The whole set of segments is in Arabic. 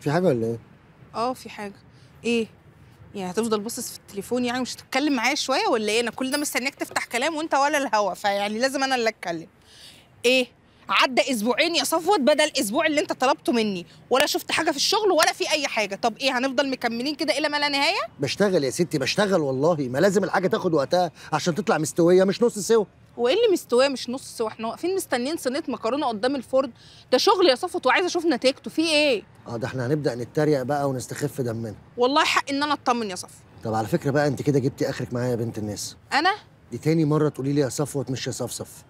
في حاجة ولا إيه؟ اه في حاجة إيه؟ يعني هتفضل باصص في التليفون يعني مش هتتكلم معايا شوية ولا إيه؟ أنا كل ده مستنيك تفتح كلام وأنت ولا الهوا فيعني لازم أنا اللي أتكلم إيه؟ عدى اسبوعين يا صفوت بدل الاسبوع اللي انت طلبته مني ولا شفت حاجه في الشغل ولا في اي حاجه طب ايه هنفضل مكملين كده الى ما لا نهايه بشتغل يا ستي بشتغل والله ما لازم الحاجه تاخد وقتها عشان تطلع مستويه مش نص سوا هو ايه اللي مستواه مش نص واحنا واقفين مستنيين صينيه مكرونه قدام الفرن ده شغل يا صفوت وعايزه اشوف نتيجته في ايه اه ده احنا هنبدا نتريق بقى ونستخف دمنا والله حق ان انا اطمن يا صفوت طب على فكره بقى انت كده جبتي اخرك معايا يا بنت الناس انا دي تاني مره تقولي لي يا صفوت مش يا صفصف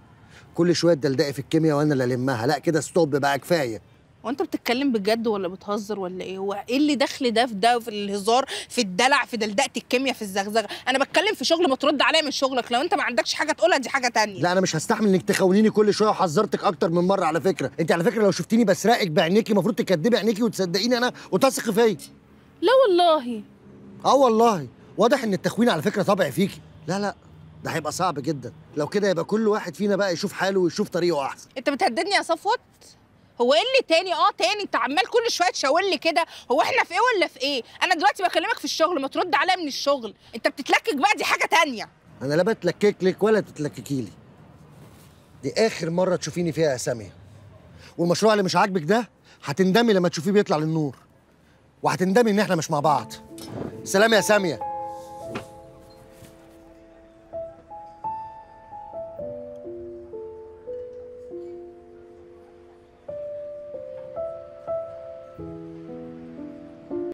كل شويه دلدقي في الكيمياء وانا اللي المها لا كده ستوب بقى كفايه هو انت بتتكلم بجد ولا بتهزر ولا ايه هو ايه اللي دخل ده في ده في الهزار في الدلع في دلدقه الكيمياء في الزغزغه انا بتكلم في شغل ما ترد عليا من شغلك لو انت ما عندكش حاجه تقولها دي حاجه تانية لا انا مش هستحمل انك تخونيني كل شويه وحذرتك اكتر من مره على فكره انت على فكره لو شفتيني بسرقك بعينيكي المفروض تكدبي عينيكي وتصدقيني انا وتثقي فيا لا والله اه والله واضح ان التخوين على فكره طبع فيكي لا لا ده هيبقى صعب جدا لو كده يبقى كل واحد فينا بقى يشوف حاله ويشوف طريقه احسن انت بتهددني يا صفوت هو ايه اللي تاني اه تاني انت عمال كل شويه تشاور لي كده هو احنا في ايه ولا في ايه انا دلوقتي بكلمك في الشغل ما ترد عليا من الشغل انت بتتلكك بقى دي حاجه تانية انا لا بتلكك لك ولا تتلككي لي دي اخر مره تشوفيني فيها يا ساميه والمشروع اللي مش عاجبك ده هتندمي لما تشوفيه بيطلع للنور وهتندمي ان احنا مش مع بعض سلام يا ساميه